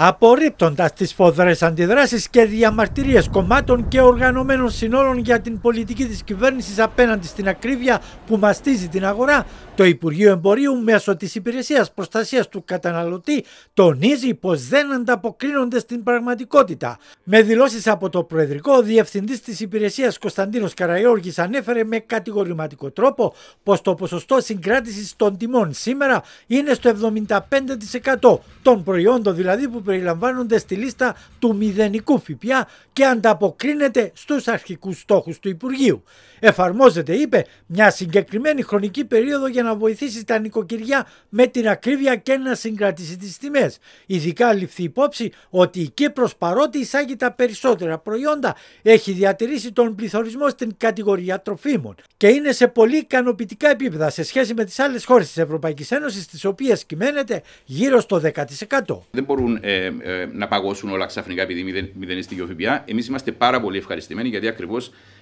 απορρίπτοντας τις φοδρές αντιδράσεις και διαμαρτυρίες κομμάτων και οργανωμένων συνόλων για την πολιτική της κυβέρνησης απέναντι στην ακρίβεια που μαστίζει την αγορά, το Υπουργείο Εμπορίου μέσω της Υπηρεσίας Προστασίας του Καταναλωτή τονίζει πως δεν ανταποκρίνονται στην πραγματικότητα. Με δηλώσεις από το Προεδρικό, ο Διευθυντής της Υπηρεσίας Κωνσταντίνος Καραϊόργης ανέφερε με κατηγορηματικό τρόπο πως το ποσοστό συγκράτησης των τιμών σήμερα είναι στο 75% των προϊόντων δηλαδή που περιλαμβάνονται στη λίστα του μηδενικού ΦΠΑ και ανταποκρίνεται στους αρχικούς στόχους του Υπουργείου. Εφαρμόζεται, είπε, μια συγκεκριμένη χρονική περίοδο για να βοηθήσει τα νοικοκυριά με την ακρίβεια και να συγκρατήσει τις τιμές. Ειδικά ληφθεί υπόψη ότι η Κύπρος παρότι εισάγει τα περισσότερα προϊόντα έχει διατηρήσει τον πληθωρισμό στην κατηγορία τροφίμων και είναι σε πολύ ικανοποιητικά επίπεδα σε σχέση με τις άλλες χώρες της Ευρωπαϊκής Ένωσης τις οποίες κυμαίνεται γύρω στο 10%. Δεν μπορούν ε, ε, ε, να παγώσουν όλα ξαφνικά επειδή μηδενίστηκε ο ΦΠΑ. Εμείς είμαστε πάρα πολύ ευχαριστημένοι γιατί ακριβώς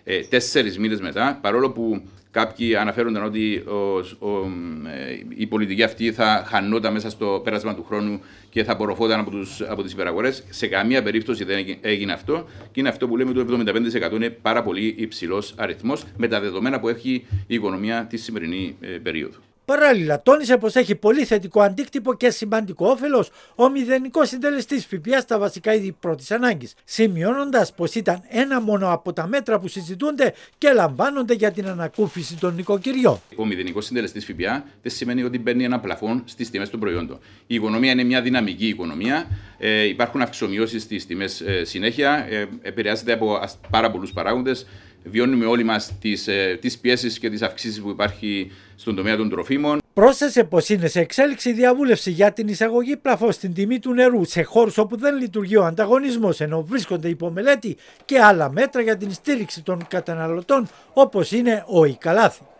ε, τέσσερις μήνες μετά, παρόλο που κάποιοι αναφέρονταν ότι ο, ο, ε, η πολιτική αυτή θα χανόταν μέσα στο πέρασμα του χρόνου και θα απορροφόταν από, από τις υπεραγορές, σε καμία περίπτωση δεν έγινε αυτό. Και είναι αυτό που λέμε το 75% είναι πάρα πολύ υψηλός αριθμός με τα δεδομένα που έχει η οικονομία τη σημερινή ε, περίοδο. Παράλληλα, τόνισε πως έχει πολύ θετικό αντίκτυπο και σημαντικό όφελος ο μηδενικός συντελεστής ΦΠΑ στα βασικά είδη πρώτης ανάγκης, σημειώνοντας πως ήταν ένα μόνο από τα μέτρα που συζητούνται και λαμβάνονται για την ανακούφιση των νοικοκυριών. Ο μηδενικός συντελεστής ΦΠΑ δεν σημαίνει ότι μπαίνει ένα πλαφόν στις τιμές των προϊόντων. Η οικονομία είναι μια δυναμική οικονομία. Ε, υπάρχουν αυξομοιώσεις στις τιμές ε, συνέχεια. Ε, επηρεάζεται από πάρα πολλούς παράγοντες βιώνουμε όλοι μας τις ε, τις πιέσεις και τις αυξήσεις που υπάρχει στον τομέα των τροφίμων. Πρόσθεσε πως είναι σε εξέλιξη διαβούλευση για την εισαγωγή πλαφών στην τιμή του νερού σε χώρους όπου δεν λειτουργεί ο ανταγωνισμός, ενώ βρίσκονται υπό μελέτη και άλλα μέτρα για την στήριξη των καταναλωτών, όπως είναι ο Ικαλάθη.